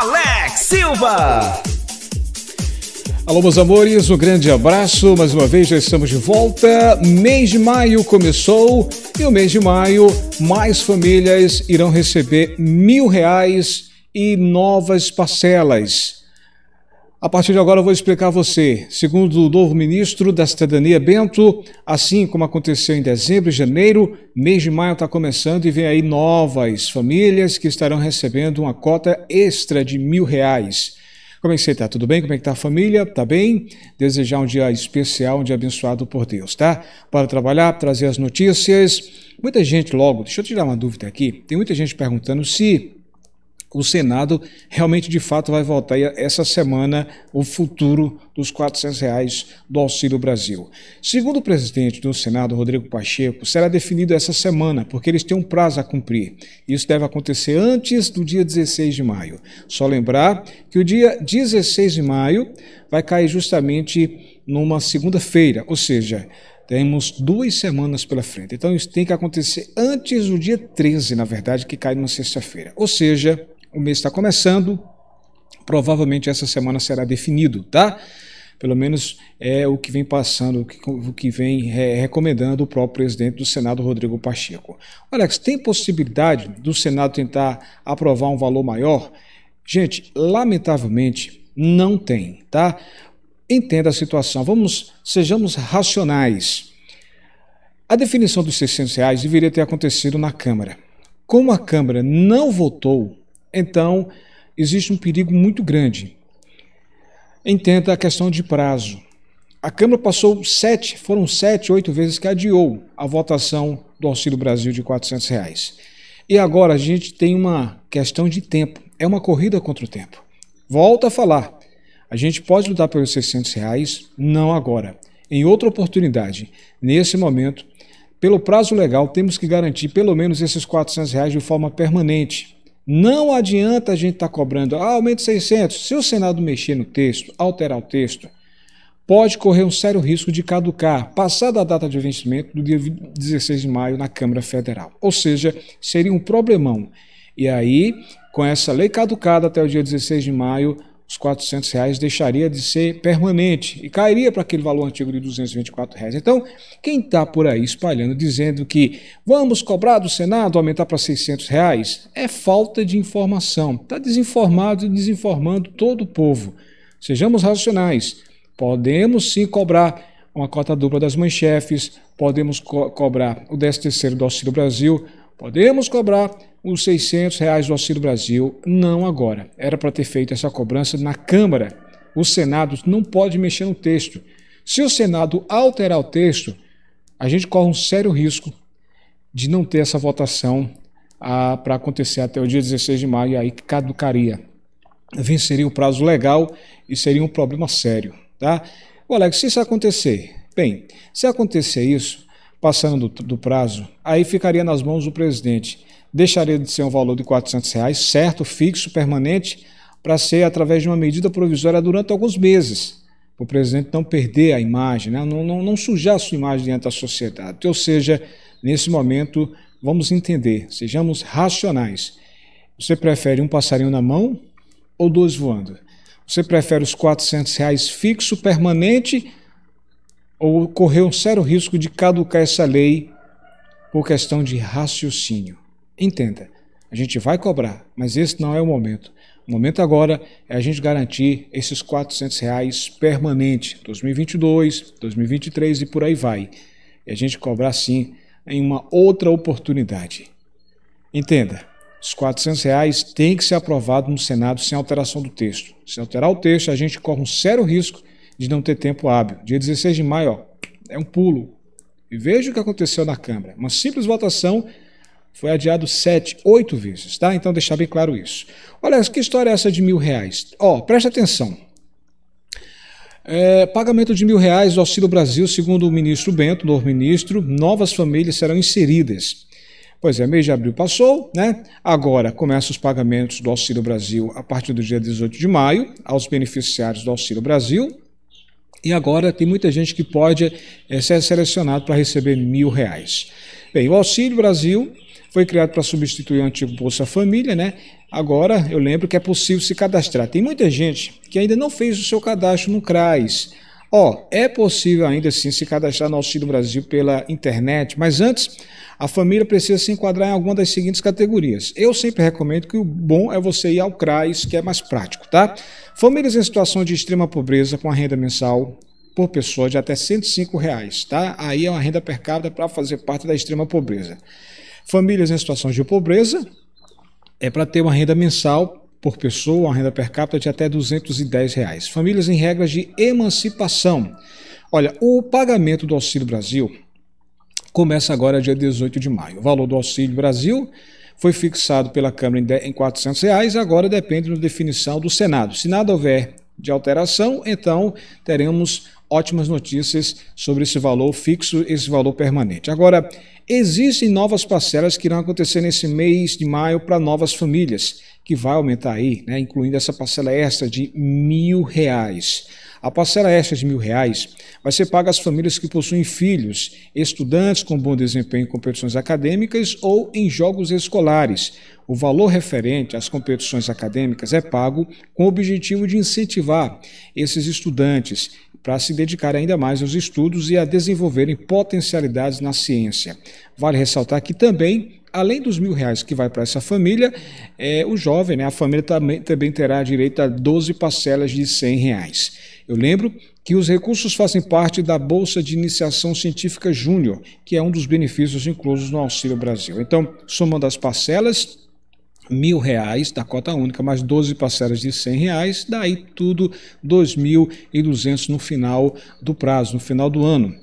Alex Silva. Alô, meus amores, um grande abraço. Mais uma vez, já estamos de volta. Mês de maio começou e o mês de maio, mais famílias irão receber mil reais e novas parcelas. A partir de agora eu vou explicar a você. Segundo o novo ministro da Cidadania, Bento, assim como aconteceu em dezembro e janeiro, mês de maio está começando e vem aí novas famílias que estarão recebendo uma cota extra de mil reais. Como é que você está? Tudo bem? Como é que está a família? Tá bem? Desejar um dia especial, um dia abençoado por Deus, tá? Para trabalhar, trazer as notícias. Muita gente logo, deixa eu tirar uma dúvida aqui, tem muita gente perguntando se o Senado realmente de fato vai votar essa semana o futuro dos R$ reais do Auxílio Brasil. Segundo o presidente do Senado, Rodrigo Pacheco, será definido essa semana, porque eles têm um prazo a cumprir. Isso deve acontecer antes do dia 16 de maio. Só lembrar que o dia 16 de maio vai cair justamente numa segunda-feira, ou seja, temos duas semanas pela frente. Então isso tem que acontecer antes do dia 13, na verdade, que cai numa sexta-feira. Ou seja, o mês está começando, provavelmente essa semana será definido, tá? Pelo menos é o que vem passando, o que, vem recomendando o próprio presidente do Senado, Rodrigo Pacheco. Alex, tem possibilidade do Senado tentar aprovar um valor maior? Gente, lamentavelmente não tem, tá? Entenda a situação. Vamos, sejamos racionais. A definição dos 600 reais deveria ter acontecido na Câmara. Como a Câmara não votou então existe um perigo muito grande. Entenda a questão de prazo. A Câmara passou sete, foram sete, oito vezes que adiou a votação do Auxílio Brasil de 400 reais. E agora a gente tem uma questão de tempo. É uma corrida contra o tempo. Volta a falar. A gente pode lutar pelos 600 reais, não agora. Em outra oportunidade, nesse momento, pelo prazo legal, temos que garantir pelo menos esses 400 reais de forma permanente, não adianta a gente estar tá cobrando, ah, aumento 600. Se o Senado mexer no texto, alterar o texto, pode correr um sério risco de caducar, passada a data de vencimento do dia 16 de maio na Câmara Federal. Ou seja, seria um problemão. E aí, com essa lei caducada até o dia 16 de maio, os 400 reais deixaria de ser permanente e cairia para aquele valor antigo de 224 reais. Então, quem está por aí espalhando, dizendo que vamos cobrar do Senado aumentar para 600 reais, é falta de informação. Está desinformado e desinformando todo o povo. Sejamos racionais. Podemos sim cobrar uma cota dupla das mães chefes, podemos co cobrar o 13 terceiro do Auxílio Brasil, podemos cobrar os 600 reais do Auxílio Brasil, não agora. Era para ter feito essa cobrança na Câmara. O Senado não pode mexer no texto. Se o Senado alterar o texto, a gente corre um sério risco de não ter essa votação ah, para acontecer até o dia 16 de maio, e aí caducaria. Venceria o prazo legal e seria um problema sério. Tá? o Alex, se isso acontecer, bem, se acontecer isso, passando do, do prazo, aí ficaria nas mãos do presidente deixaria de ser um valor de R$ 400, reais, certo, fixo, permanente, para ser através de uma medida provisória durante alguns meses, para o presidente não perder a imagem, né? não, não, não sujar a sua imagem diante da sociedade. Ou seja, nesse momento, vamos entender, sejamos racionais. Você prefere um passarinho na mão ou dois voando? Você prefere os 400 reais fixo, permanente, ou correr um sério risco de caducar essa lei por questão de raciocínio? Entenda, a gente vai cobrar, mas esse não é o momento. O momento agora é a gente garantir esses 400 reais permanente, 2022, 2023 e por aí vai. E a gente cobrar sim em uma outra oportunidade. Entenda, os 400 reais têm que ser aprovado no Senado sem alteração do texto. Se alterar o texto, a gente corre um sério risco de não ter tempo hábil. Dia 16 de maio ó, é um pulo. E veja o que aconteceu na Câmara. Uma simples votação foi adiado sete, oito vezes, tá? Então deixar bem claro isso. Olha, que história é essa de mil reais? Ó, presta preste atenção. É, pagamento de mil reais do Auxílio Brasil, segundo o ministro Bento, novo ministro, novas famílias serão inseridas. Pois é, mês de abril passou, né? Agora começam os pagamentos do Auxílio Brasil a partir do dia 18 de maio aos beneficiários do Auxílio Brasil. E agora tem muita gente que pode é, ser selecionado para receber mil reais. Bem, o Auxílio Brasil foi criado para substituir o antigo Bolsa Família, né? Agora, eu lembro que é possível se cadastrar. Tem muita gente que ainda não fez o seu cadastro no CRAS. Ó, é possível ainda sim se cadastrar no Auxílio Brasil pela internet, mas antes a família precisa se enquadrar em alguma das seguintes categorias. Eu sempre recomendo que o bom é você ir ao CRAS, que é mais prático, tá? Famílias em situação de extrema pobreza com a renda mensal por pessoa de até R$ 105, reais, tá? Aí é uma renda per capita para fazer parte da extrema pobreza. Famílias em situações de pobreza é para ter uma renda mensal por pessoa, uma renda per capita de até 210 reais. Famílias em regras de emancipação. Olha, o pagamento do Auxílio Brasil começa agora dia 18 de maio. O valor do Auxílio Brasil foi fixado pela Câmara em R$ 400, reais, agora depende da definição do Senado. Se nada houver de alteração, então teremos ótimas notícias sobre esse valor fixo, esse valor permanente. Agora, existem novas parcelas que irão acontecer nesse mês de maio para novas famílias, que vai aumentar aí, né, incluindo essa parcela extra de mil reais. A parcela extra de mil reais vai ser paga às famílias que possuem filhos, estudantes com bom desempenho em competições acadêmicas ou em jogos escolares. O valor referente às competições acadêmicas é pago com o objetivo de incentivar esses estudantes para se dedicar ainda mais aos estudos e a desenvolverem potencialidades na ciência. Vale ressaltar que também além dos mil reais que vai para essa família, é, o jovem, né, a família também, também terá direito a 12 parcelas de 100 reais. Eu lembro que os recursos fazem parte da Bolsa de Iniciação Científica Júnior, que é um dos benefícios inclusos no Auxílio Brasil. Então, somando as parcelas, mil reais da cota única, mais 12 parcelas de 100 reais, daí tudo 2.200 no final do prazo, no final do ano.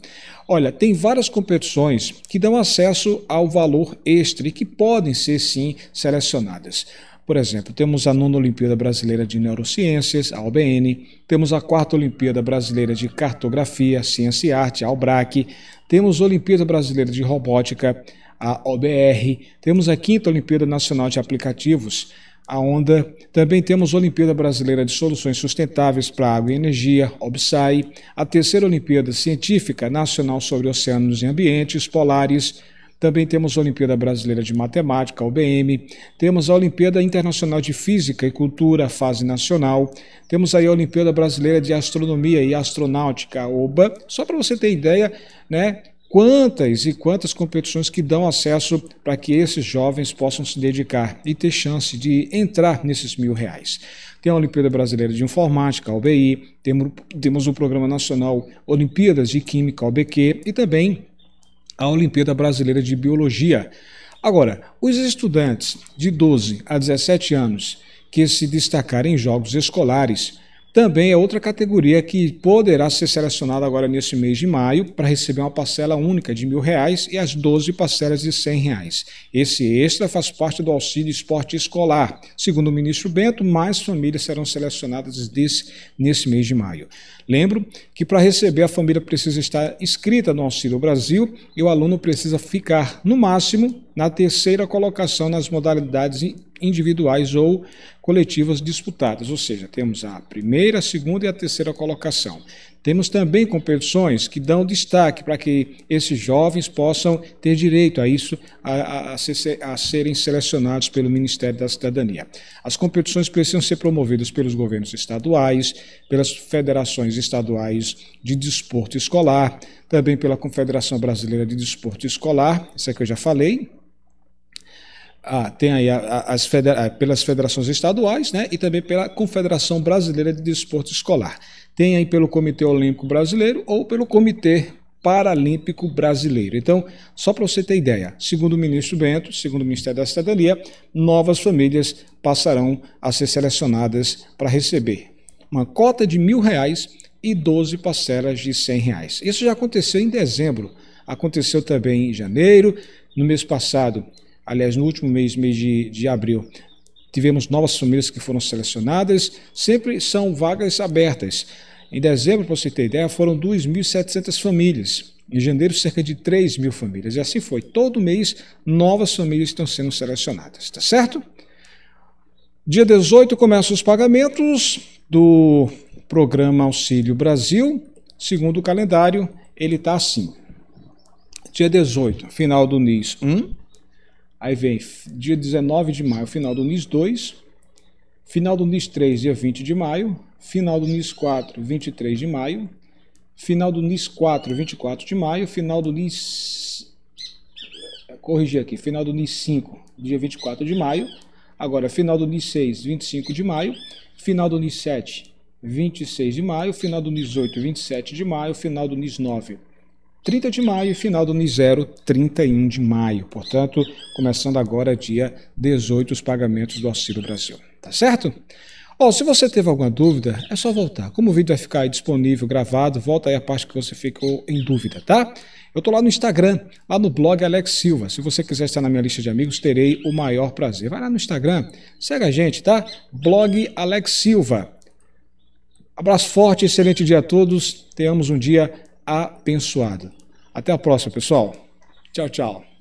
Olha, tem várias competições que dão acesso ao valor extra e que podem ser sim selecionadas. Por exemplo, temos a nona Olimpíada Brasileira de Neurociências, a OBN, temos a quarta Olimpíada Brasileira de Cartografia, Ciência e Arte, a ALBRAC, temos a Olimpíada Brasileira de Robótica, a OBR. Temos então, a quinta Olimpíada Nacional de Aplicativos, a ONDA. Também temos a Olimpíada Brasileira de Soluções Sustentáveis para Água e Energia, OBSAI. A terceira Olimpíada Científica Nacional sobre Oceanos e Ambientes Polares. Também temos a Olimpíada Brasileira de Matemática, OBM. Temos a Olimpíada Internacional de Física e Cultura, fase nacional. Temos aí a Olimpíada Brasileira de Astronomia e Astronáutica, OBA. Só para você ter ideia, né? quantas e quantas competições que dão acesso para que esses jovens possam se dedicar e ter chance de entrar nesses mil reais. Tem a Olimpíada Brasileira de Informática, a temos, temos o Programa Nacional Olimpíadas de Química, OBQ, e também a Olimpíada Brasileira de Biologia. Agora, os estudantes de 12 a 17 anos que se destacarem em jogos escolares também é outra categoria que poderá ser selecionada agora nesse mês de maio para receber uma parcela única de mil reais e as 12 parcelas de cem reais. Esse extra faz parte do auxílio esporte escolar. Segundo o ministro Bento, mais famílias serão selecionadas desse, nesse mês de maio. Lembro que para receber a família precisa estar inscrita no Auxílio Brasil e o aluno precisa ficar, no máximo, na terceira colocação nas modalidades individuais ou coletivas disputadas, ou seja, temos a primeira, a segunda e a terceira colocação. Temos também competições que dão destaque para que esses jovens possam ter direito a isso, a, a, a, ser, a, serem selecionados pelo Ministério da Cidadania. As competições precisam ser promovidas pelos governos estaduais, pelas federações estaduais de desporto escolar, também pela Confederação Brasileira de Desporto Escolar, isso é que eu já falei, ah, tem aí as federa ah, pelas federações estaduais né, e também pela Confederação Brasileira de Desporto Escolar. Tem aí pelo Comitê Olímpico Brasileiro ou pelo Comitê Paralímpico Brasileiro. Então, só para você ter ideia, segundo o ministro Bento, segundo o Ministério da Cidadania, novas famílias passarão a ser selecionadas para receber uma cota de mil reais e 12 parcelas de cem reais. Isso já aconteceu em dezembro, aconteceu também em janeiro, no mês passado aliás, no último mês, mês de, de abril, tivemos novas famílias que foram selecionadas, sempre são vagas abertas. Em dezembro, para você ter ideia, foram 2.700 famílias. Em janeiro, cerca de 3 mil famílias. E assim foi. Todo mês, novas famílias estão sendo selecionadas. Tá certo? Dia 18 começam os pagamentos do programa Auxílio Brasil. Segundo o calendário, ele está assim. Dia 18, final do NIS 1, Aí vem dia 19 de maio, final do NIS 2, final do NIS 3, dia 20 de maio, final do NIS 4, 23 de maio, final do NIS 4, 24 de maio, final do NIS corrigir aqui, final do NIS 5, dia 24 de maio, agora final do NIS 6, 25 de maio, final do NIS 7, 26 de maio, final do NIS 8, 27 de maio, final do NIS 9, 30 de maio e final do Nizero 31 de maio. Portanto, começando agora dia 18 os pagamentos do Auxílio Brasil. Tá certo? Ó, se você teve alguma dúvida, é só voltar. Como o vídeo vai ficar disponível, gravado, volta aí a parte que você ficou em dúvida, tá? Eu tô lá no Instagram, lá no blog Alex Silva. Se você quiser estar na minha lista de amigos, terei o maior prazer. Vai lá no Instagram, segue a gente, tá? Blog Alex Silva. Abraço forte, excelente dia a todos. Tenhamos um dia abençoado. Até a próxima, pessoal. Tchau, tchau.